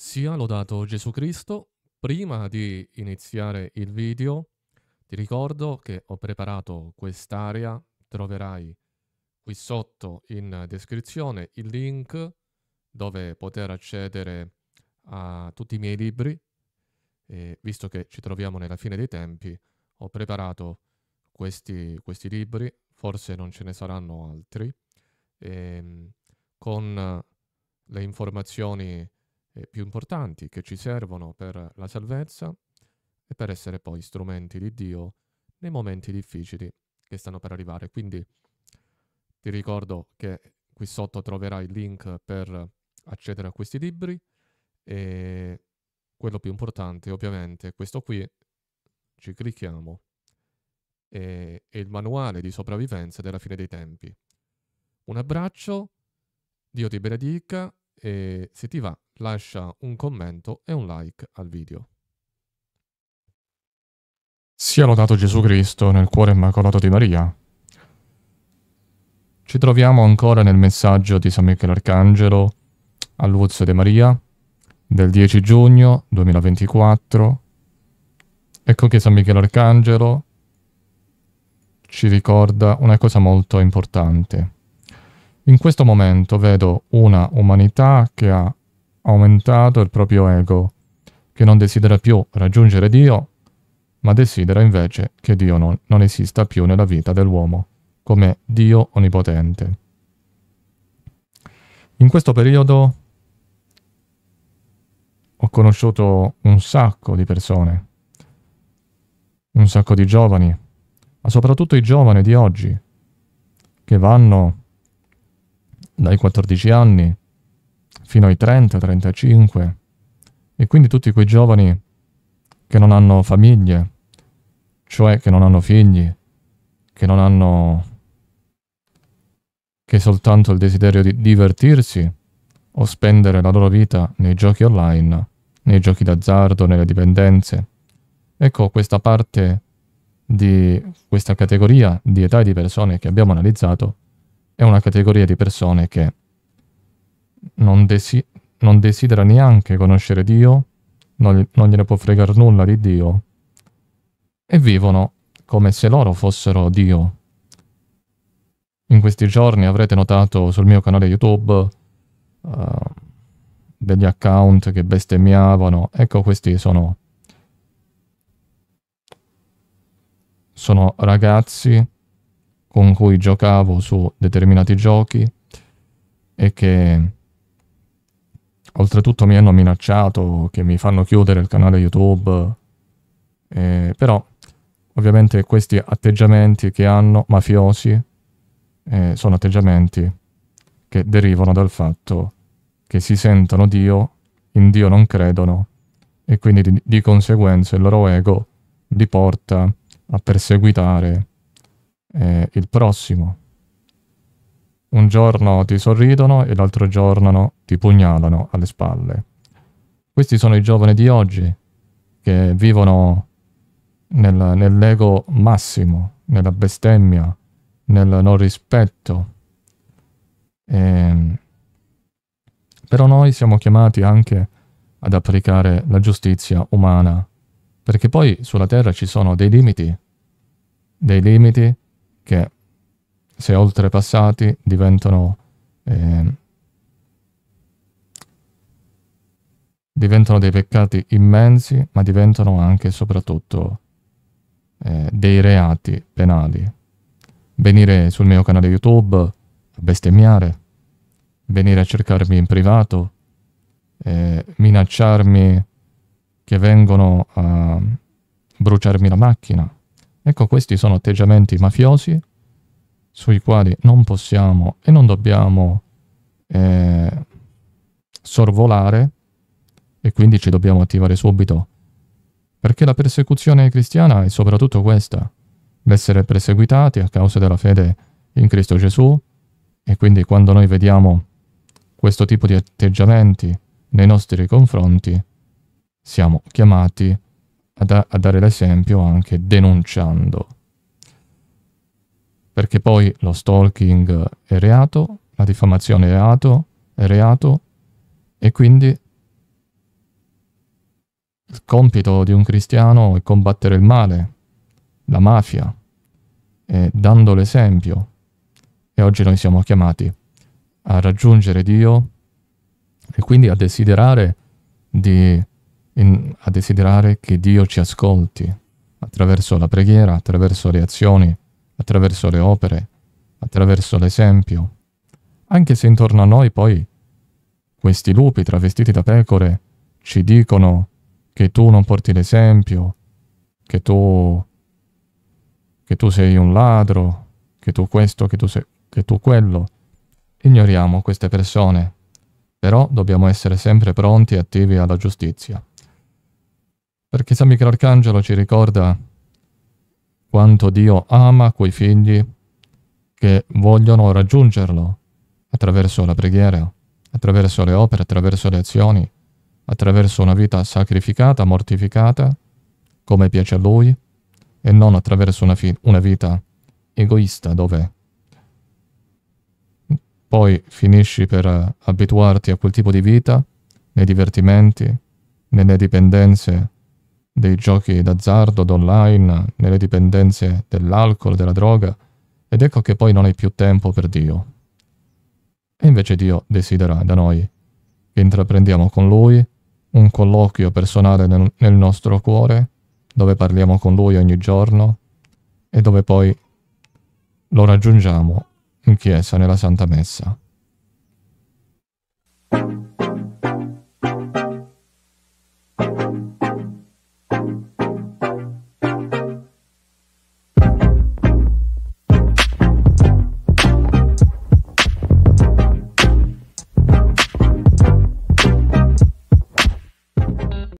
Sia lodato Gesù Cristo. Prima di iniziare il video ti ricordo che ho preparato quest'area, troverai qui sotto in descrizione il link dove poter accedere a tutti i miei libri. E visto che ci troviamo nella fine dei tempi, ho preparato questi, questi libri, forse non ce ne saranno altri, e, ehm, con le informazioni eh, più importanti che ci servono per la salvezza e per essere poi strumenti di Dio nei momenti difficili che stanno per arrivare. Quindi ti ricordo che qui sotto troverai il link per accedere a questi libri e quello più importante ovviamente è questo qui, ci clicchiamo, è il manuale di sopravvivenza della fine dei tempi. Un abbraccio, Dio ti benedica e se ti va lascia un commento e un like al video. Sia lodato Gesù Cristo nel cuore immacolato di Maria. Ci troviamo ancora nel messaggio di San Michele Arcangelo all'Uzio di Maria del 10 giugno 2024. Ecco che San Michele Arcangelo ci ricorda una cosa molto importante. In questo momento vedo una umanità che ha aumentato il proprio ego, che non desidera più raggiungere Dio, ma desidera invece che Dio non, non esista più nella vita dell'uomo, come Dio onnipotente. In questo periodo ho conosciuto un sacco di persone, un sacco di giovani, ma soprattutto i giovani di oggi, che vanno dai 14 anni fino ai 30, 35 e quindi tutti quei giovani che non hanno famiglie, cioè che non hanno figli, che non hanno che soltanto il desiderio di divertirsi o spendere la loro vita nei giochi online, nei giochi d'azzardo, nelle dipendenze. Ecco questa parte di questa categoria di età e di persone che abbiamo analizzato è una categoria di persone che non, desi- non desidera neanche conoscere Dio, non, non gliene può fregare nulla di Dio, e vivono come se loro fossero Dio. In questi giorni avrete notato sul mio canale YouTube uh, degli account che bestemmiavano. Ecco, questi sono, sono ragazzi con cui giocavo su determinati giochi e che Oltretutto mi hanno minacciato che mi fanno chiudere il canale YouTube. Eh, però, ovviamente, questi atteggiamenti che hanno mafiosi eh, sono atteggiamenti che derivano dal fatto che si sentono Dio, in Dio non credono e quindi di, di conseguenza il loro ego li porta a perseguitare eh, il prossimo. Un giorno ti sorridono e l'altro giorno ti pugnalano alle spalle. Questi sono i giovani di oggi che vivono nel, nell'ego massimo, nella bestemmia, nel non rispetto. E... Ehm, però noi siamo chiamati anche ad applicare la giustizia umana, perché poi sulla terra ci sono dei limiti, dei limiti che se oltrepassati diventano, eh, diventano dei peccati immensi, ma diventano anche e soprattutto eh, dei reati penali. Venire sul mio canale YouTube a bestemmiare, venire a cercarmi in privato, eh, minacciarmi che vengono a bruciarmi la macchina. Ecco, questi sono atteggiamenti mafiosi sui quali non possiamo e non dobbiamo eh, sorvolare e quindi ci dobbiamo attivare subito. Perché la persecuzione cristiana è soprattutto questa, l'essere perseguitati a causa della fede in Cristo Gesù e quindi quando noi vediamo questo tipo di atteggiamenti nei nostri confronti, siamo chiamati a, da- a dare l'esempio anche denunciando perché poi lo stalking è reato, la diffamazione è reato, è reato e quindi il compito di un cristiano è combattere il male, la mafia, dando l'esempio. E oggi noi siamo chiamati a raggiungere Dio e quindi a desiderare, di, in, a desiderare che Dio ci ascolti attraverso la preghiera, attraverso le azioni attraverso le opere, attraverso l'esempio, anche se intorno a noi poi questi lupi travestiti da pecore ci dicono che tu non porti l'esempio, che tu, che tu sei un ladro, che tu questo, che tu, sei, che tu quello. Ignoriamo queste persone, però dobbiamo essere sempre pronti e attivi alla giustizia. Perché San Michele Arcangelo ci ricorda quanto Dio ama quei figli che vogliono raggiungerlo attraverso la preghiera, attraverso le opere, attraverso le azioni, attraverso una vita sacrificata, mortificata, come piace a Lui, e non attraverso una, fi- una vita egoista dove poi finisci per eh, abituarti a quel tipo di vita, nei divertimenti, nelle dipendenze, dei giochi d'azzardo, d'online, nelle dipendenze dell'alcol, della droga, ed ecco che poi non hai più tempo per Dio. E invece Dio desidera da noi che intraprendiamo con Lui un colloquio personale nel, nel nostro cuore, dove parliamo con Lui ogni giorno e dove poi lo raggiungiamo in chiesa nella Santa Messa.